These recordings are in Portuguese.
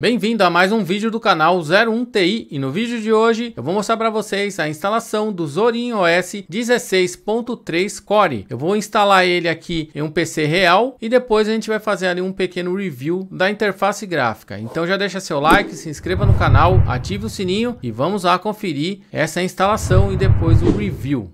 Bem-vindo a mais um vídeo do canal 01TI e no vídeo de hoje eu vou mostrar para vocês a instalação do Zorin OS 16.3 Core. Eu vou instalar ele aqui em um PC real e depois a gente vai fazer ali um pequeno review da interface gráfica. Então já deixa seu like, se inscreva no canal, ative o sininho e vamos lá conferir essa instalação e depois o review.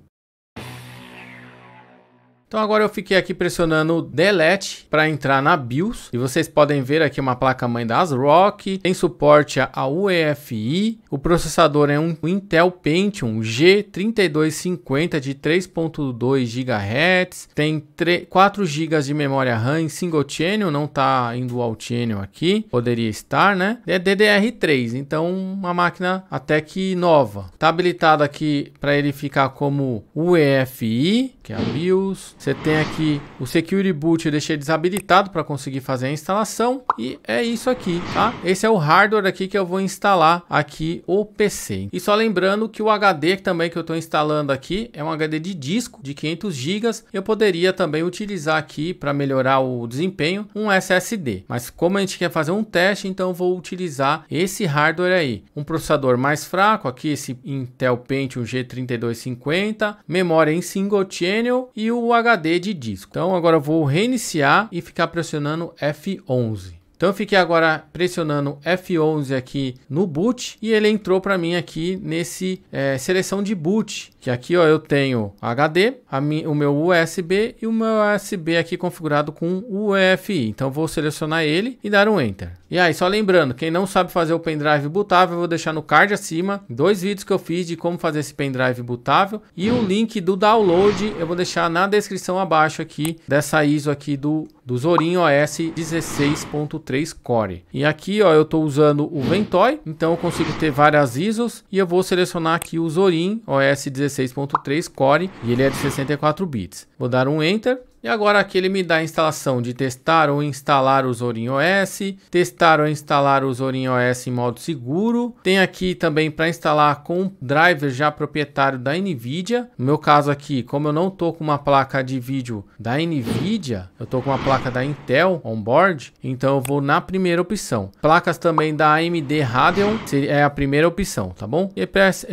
Então agora eu fiquei aqui pressionando delete para entrar na BIOS e vocês podem ver aqui uma placa mãe da ASRock, tem suporte a UEFI, o processador é um Intel Pentium G3250 de 3.2 GHz, tem 3, 4 GB de memória RAM em single channel, não está em dual channel aqui, poderia estar, né? É DDR3, então uma máquina até que nova. Tá habilitado aqui para ele ficar como UEFI, que é a BIOS, você tem aqui o Security Boot, eu deixei desabilitado para conseguir fazer a instalação. E é isso aqui, tá? Esse é o hardware aqui que eu vou instalar aqui o PC. E só lembrando que o HD também que eu estou instalando aqui é um HD de disco de 500 GB. Eu poderia também utilizar aqui para melhorar o desempenho um SSD. Mas como a gente quer fazer um teste, então vou utilizar esse hardware aí. Um processador mais fraco, aqui esse Intel Pentium G3250, memória em single channel e o HD HD de disco. Então agora eu vou reiniciar e ficar pressionando F11. Então eu fiquei agora pressionando F11 aqui no boot e ele entrou para mim aqui nesse é, seleção de boot que aqui ó, eu tenho HD, o meu USB e o meu USB aqui configurado com UEFI. Então vou selecionar ele e dar um Enter. E aí, só lembrando, quem não sabe fazer o pendrive bootável, eu vou deixar no card acima dois vídeos que eu fiz de como fazer esse pendrive bootável e o link do download eu vou deixar na descrição abaixo aqui dessa ISO aqui do, do Zorin OS 16.3 Core. E aqui ó, eu estou usando o Ventoy, então eu consigo ter várias ISOs e eu vou selecionar aqui o Zorin OS 16 16.3 core e ele é de 64 bits. Vou dar um Enter e agora aqui ele me dá a instalação de testar ou instalar o Zorin OS, testar ou instalar o Zorin OS em modo seguro. Tem aqui também para instalar com um driver já proprietário da NVIDIA. No meu caso aqui, como eu não estou com uma placa de vídeo da NVIDIA, eu estou com uma placa da Intel onboard, então eu vou na primeira opção. Placas também da AMD Radeon é a primeira opção, tá bom? E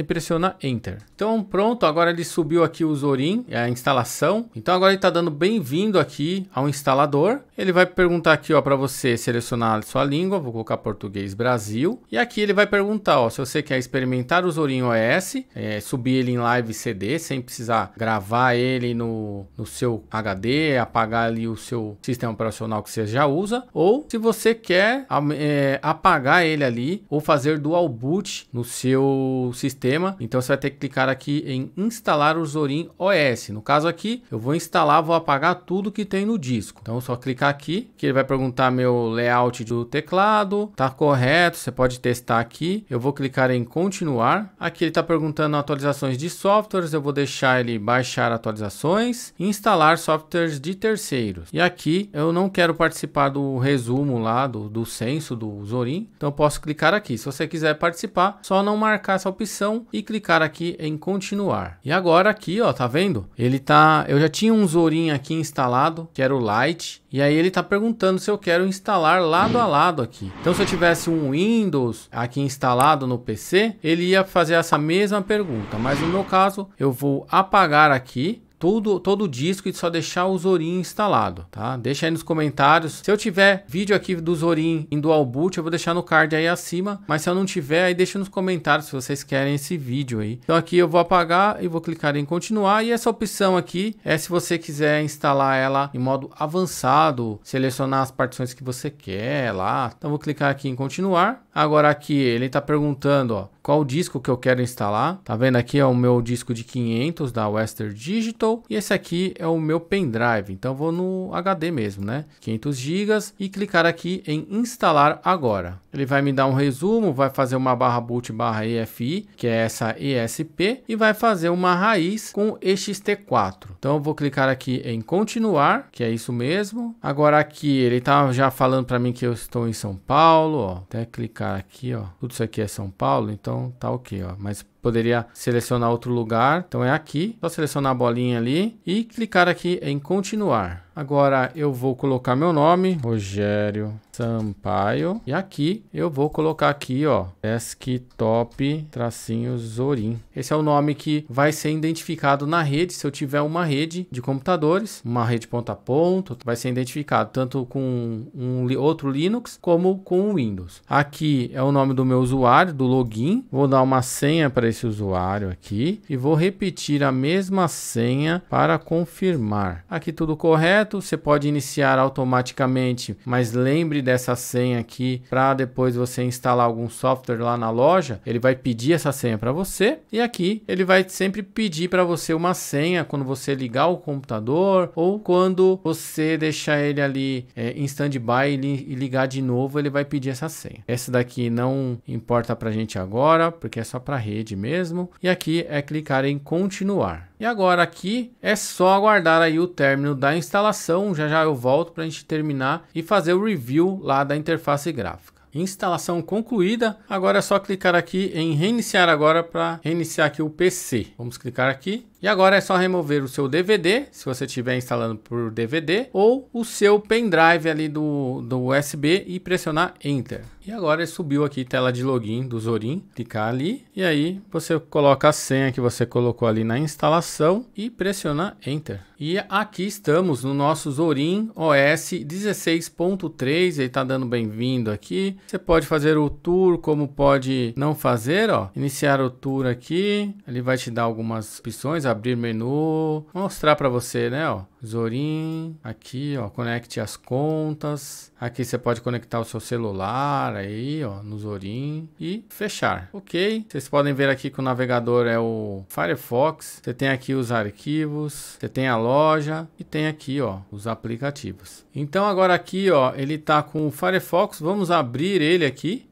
pressiona Enter. Então pronto, agora ele subiu aqui o Zorin, é a instalação. Então agora ele está dando bem vindo aqui ao instalador. Ele vai perguntar aqui ó para você selecionar sua língua, vou colocar português Brasil. E aqui ele vai perguntar ó, se você quer experimentar o Zorin OS, é, subir ele em live CD, sem precisar gravar ele no, no seu HD, apagar ali o seu sistema operacional que você já usa, ou se você quer é, apagar ele ali ou fazer dual boot no seu sistema. Então você vai ter que clicar aqui em instalar o Zorin OS. No caso aqui, eu vou instalar, vou apagar tudo que tem no disco. Então é só clicar aqui, que ele vai perguntar meu layout do teclado, tá correto, você pode testar aqui. Eu vou clicar em continuar. Aqui ele está perguntando atualizações de softwares, eu vou deixar ele baixar atualizações, instalar softwares de terceiros. E aqui eu não quero participar do resumo lá do, do censo do Zorin, então posso clicar aqui. Se você quiser participar, só não marcar essa opção e clicar aqui em continuar. E agora aqui, ó, tá vendo? Ele tá, eu já tinha um Zorin aqui instalado, que era o Lite. E aí ele está perguntando se eu quero instalar lado a lado aqui. Então se eu tivesse um Windows aqui instalado no PC, ele ia fazer essa mesma pergunta. Mas no meu caso, eu vou apagar aqui todo, todo o disco e só deixar o Zorin instalado, tá? Deixa aí nos comentários. Se eu tiver vídeo aqui do Zorin em dual boot, eu vou deixar no card aí acima, mas se eu não tiver, aí deixa nos comentários se vocês querem esse vídeo aí. Então aqui eu vou apagar e vou clicar em continuar e essa opção aqui é se você quiser instalar ela em modo avançado, selecionar as partições que você quer lá. Então vou clicar aqui em continuar Agora aqui ele está perguntando ó, qual disco que eu quero instalar. Tá vendo aqui é o meu disco de 500 da Western Digital e esse aqui é o meu pendrive. Então vou no HD mesmo, né? 500 GB e clicar aqui em instalar agora. Ele vai me dar um resumo, vai fazer uma barra boot barra EFI, que é essa ESP, e vai fazer uma raiz com EXT4. Então vou clicar aqui em continuar, que é isso mesmo. Agora aqui ele está já falando para mim que eu estou em São Paulo, ó. Até clicar aqui, ó. Tudo isso aqui é São Paulo, então tá ok, ó. Mas poderia selecionar outro lugar. Então é aqui, só selecionar a bolinha ali e clicar aqui em continuar. Agora eu vou colocar meu nome, Rogério Sampaio, e aqui eu vou colocar aqui, ó, desktop tracinho Zorin. Esse é o nome que vai ser identificado na rede, se eu tiver uma rede de computadores, uma rede ponta a ponto, vai ser identificado tanto com um outro Linux como com o Windows. Aqui é o nome do meu usuário, do login, vou dar uma senha para esse usuário aqui e vou repetir a mesma senha para confirmar. Aqui tudo correto, você pode iniciar automaticamente, mas lembre dessa senha aqui para depois você instalar algum software lá na loja, ele vai pedir essa senha para você e aqui ele vai sempre pedir para você uma senha quando você ligar o computador ou quando você deixar ele ali é, em standby e ligar de novo, ele vai pedir essa senha. Essa daqui não importa para gente agora, porque é só para rede mesmo. E aqui é clicar em continuar. E agora aqui é só aguardar aí o término da instalação. Já já eu volto para a gente terminar e fazer o review lá da interface gráfica instalação concluída. Agora é só clicar aqui em reiniciar agora para reiniciar aqui o PC. Vamos clicar aqui e agora é só remover o seu DVD, se você estiver instalando por DVD, ou o seu pendrive ali do, do USB e pressionar Enter. E agora ele subiu aqui tela de login do Zorin, clicar ali e aí você coloca a senha que você colocou ali na instalação e pressiona Enter. E aqui estamos no nosso Zorin OS 16.3, ele está dando bem-vindo aqui. Você pode fazer o tour, como pode não fazer, ó. Iniciar o tour aqui, ele vai te dar algumas opções, abrir menu, mostrar para você, né, ó. Zorin, aqui ó, conecte as contas, aqui você pode conectar o seu celular aí ó, no Zorin e fechar, ok? Vocês podem ver aqui que o navegador é o Firefox, você tem aqui os arquivos, você tem a loja e tem aqui ó, os aplicativos. Então agora aqui ó, ele tá com o Firefox, vamos abrir ele aqui,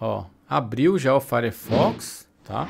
ó, abriu já o Firefox tá?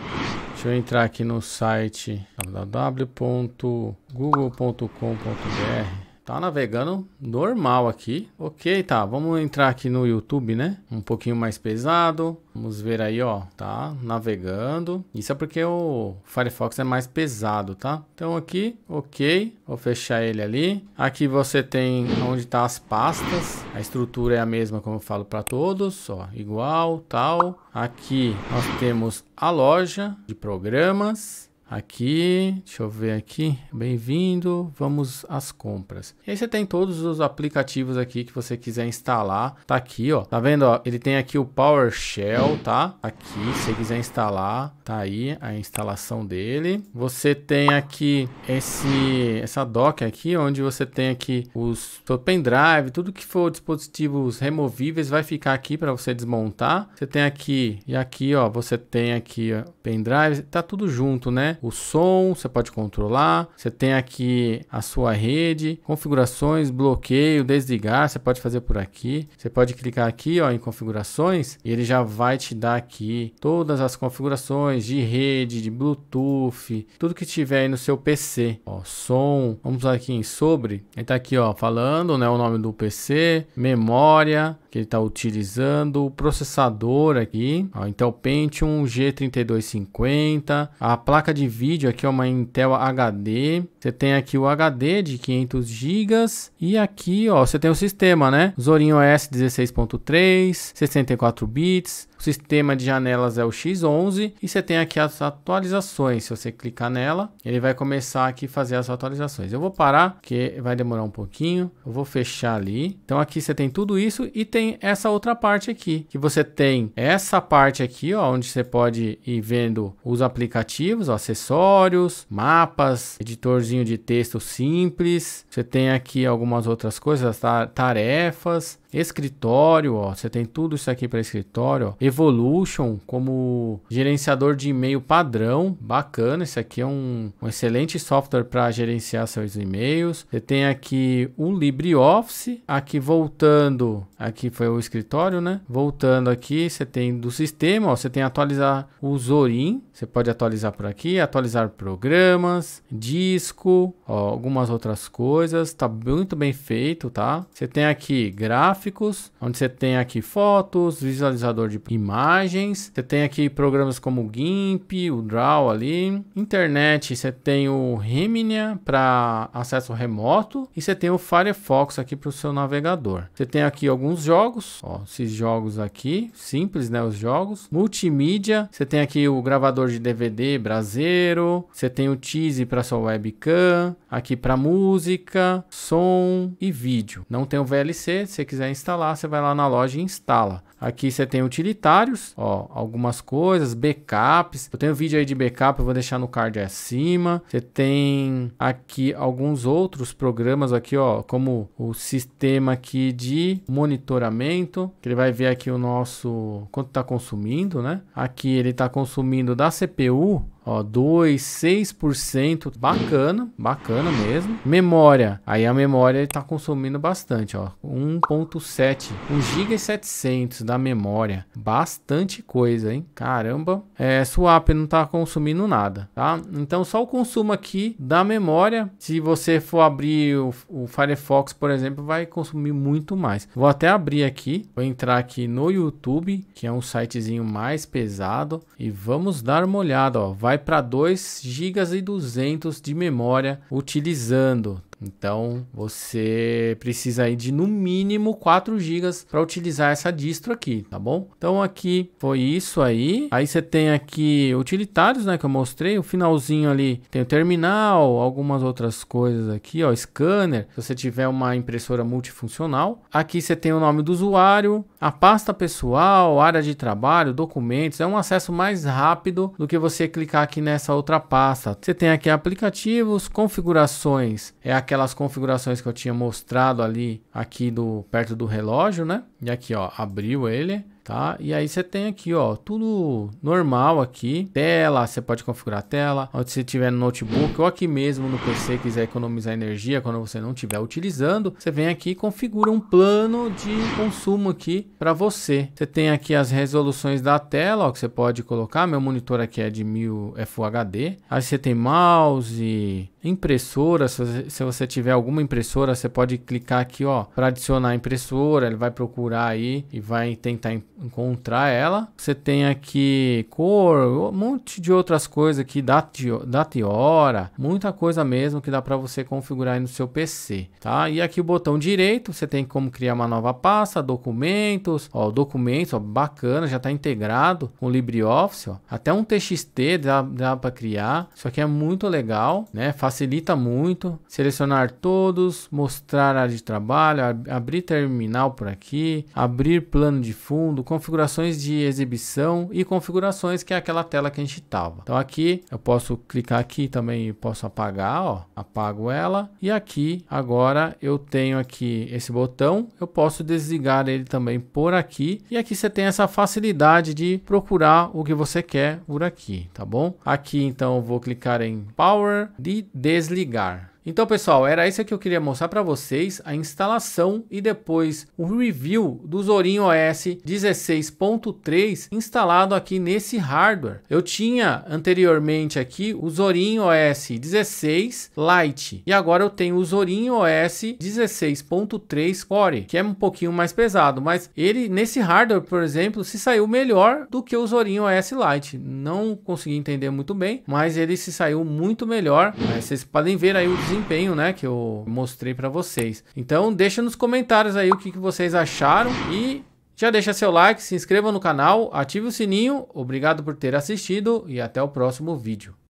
Deixa eu entrar aqui no site www.google.com.br Tá navegando normal aqui. Ok, tá. Vamos entrar aqui no YouTube, né? Um pouquinho mais pesado. Vamos ver aí, ó. Tá navegando. Isso é porque o Firefox é mais pesado, tá? Então aqui, ok. Vou fechar ele ali. Aqui você tem onde tá as pastas. A estrutura é a mesma, como eu falo para todos. Ó, igual, tal. Aqui nós temos a loja de programas. Aqui, deixa eu ver aqui, bem-vindo, vamos às compras. E aí você tem todos os aplicativos aqui que você quiser instalar, tá aqui ó, tá vendo ó, ele tem aqui o PowerShell, tá? Aqui, se você quiser instalar, Tá aí a instalação dele. Você tem aqui esse essa dock aqui, onde você tem aqui os seu pendrive, tudo que for dispositivos removíveis vai ficar aqui para você desmontar. Você tem aqui e aqui, ó, você tem aqui ó, pendrive, tá tudo junto, né? O som você pode controlar. Você tem aqui a sua rede, configurações, bloqueio, desligar, você pode fazer por aqui. Você pode clicar aqui, ó, em configurações e ele já vai te dar aqui todas as configurações de rede, de Bluetooth, tudo que tiver aí no seu PC. Ó, som, vamos aqui em sobre, ele tá aqui ó, falando né, o nome do PC, memória que ele está utilizando, o processador aqui, ó, Intel Pentium G3250, a placa de vídeo aqui é uma Intel HD, você tem aqui o HD de 500 GB e aqui, ó, você tem o sistema, né? Zorin OS 16.3, 64 bits. O sistema de janelas é o X11 e você tem aqui as atualizações. Se você clicar nela, ele vai começar aqui a fazer as atualizações. Eu vou parar, que vai demorar um pouquinho. Eu vou fechar ali. Então aqui você tem tudo isso e tem essa outra parte aqui, que você tem essa parte aqui, ó, onde você pode ir vendo os aplicativos, ó, acessórios, mapas, editorzinho de texto simples. Você tem aqui algumas outras coisas, tarefas, escritório, ó. Você tem tudo isso aqui para escritório, ó. Evolution como gerenciador de e-mail padrão, bacana. Isso aqui é um, um excelente software para gerenciar seus e-mails. Você tem aqui o LibreOffice. Aqui voltando, aqui foi o escritório, né? Voltando aqui, você tem do sistema, ó. Você tem atualizar o Zorin. Você pode atualizar por aqui, atualizar programas, disco gráfico, ó, algumas outras coisas, tá muito bem feito, tá? Você tem aqui gráficos, onde você tem aqui fotos, visualizador de imagens, você tem aqui programas como o GIMP, o Draw ali, internet, você tem o Reminia para acesso remoto e você tem o Firefox aqui para o seu navegador. Você tem aqui alguns jogos, ó, esses jogos aqui, simples, né, os jogos. Multimídia, você tem aqui o gravador de DVD brasileiro, você tem o Tease para sua webcam, Webcam, aqui para música, som e vídeo. Não tem o VLC, se você quiser instalar, você vai lá na loja e instala. Aqui você tem utilitários, ó, algumas coisas, backups. Eu tenho vídeo aí de backup, eu vou deixar no card acima. Você tem aqui alguns outros programas aqui, ó, como o sistema aqui de monitoramento, que ele vai ver aqui o nosso quanto está consumindo, né? Aqui ele está consumindo da CPU Ó, 2, 6%. Bacana, bacana mesmo. Memória. Aí a memória está consumindo bastante, ó. 1.7. 1 GB e 700 da memória. Bastante coisa, hein? Caramba. É, swap não está consumindo nada, tá? Então, só o consumo aqui da memória. Se você for abrir o, o Firefox, por exemplo, vai consumir muito mais. Vou até abrir aqui. Vou entrar aqui no YouTube, que é um sitezinho mais pesado. E vamos dar uma olhada, ó. Vai vai para 2 GB e 200 de memória utilizando, então você precisa aí de no mínimo 4 GB para utilizar essa distro aqui, tá bom? Então aqui foi isso aí. Aí você tem aqui utilitários, né, que eu mostrei, o finalzinho ali tem o terminal, algumas outras coisas aqui, ó, scanner, se você tiver uma impressora multifuncional. Aqui você tem o nome do usuário, a pasta pessoal, área de trabalho, documentos, é um acesso mais rápido do que você clicar aqui nessa outra pasta. Você tem aqui aplicativos, configurações, é a aquelas configurações que eu tinha mostrado ali, aqui do perto do relógio, né? E aqui, ó, abriu ele, tá? E aí você tem aqui, ó, tudo normal aqui. Tela, você pode configurar a tela. Onde você tiver no notebook ou aqui mesmo no PC quiser economizar energia quando você não estiver utilizando, você vem aqui e configura um plano de consumo aqui para você. Você tem aqui as resoluções da tela, ó, que você pode colocar. Meu monitor aqui é de 1000 HD. Aí você tem mouse, impressora, se você, se você tiver alguma impressora, você pode clicar aqui, ó, para adicionar a impressora, ele vai procurar aí e vai tentar encontrar ela. Você tem aqui cor, um monte de outras coisas aqui, data, data e hora, muita coisa mesmo que dá para você configurar aí no seu PC, tá? E aqui o botão direito, você tem como criar uma nova pasta, documentos, ó, documentos, ó, bacana, já está integrado com o LibreOffice, ó. Até um TXT dá, dá para criar. Isso aqui é muito legal, né? Facilita facilita muito. Selecionar todos, mostrar área de trabalho, ab abrir terminal por aqui, abrir plano de fundo, configurações de exibição e configurações, que é aquela tela que a gente tava. Então aqui eu posso clicar aqui também posso apagar, ó, apago ela. E aqui agora eu tenho aqui esse botão, eu posso desligar ele também por aqui. E aqui você tem essa facilidade de procurar o que você quer por aqui, tá bom? Aqui então eu vou clicar em Power DD desligar então, pessoal, era isso que eu queria mostrar para vocês, a instalação e depois o review do Zorin OS 16.3 instalado aqui nesse hardware. Eu tinha anteriormente aqui o Zorin OS 16 Lite e agora eu tenho o Zorin OS 16.3 Core, que é um pouquinho mais pesado, mas ele nesse hardware, por exemplo, se saiu melhor do que o Zorin OS Lite. Não consegui entender muito bem, mas ele se saiu muito melhor. Vocês podem ver aí o desempenho, né, que eu mostrei para vocês. Então deixa nos comentários aí o que, que vocês acharam e já deixa seu like, se inscreva no canal, ative o sininho. Obrigado por ter assistido e até o próximo vídeo.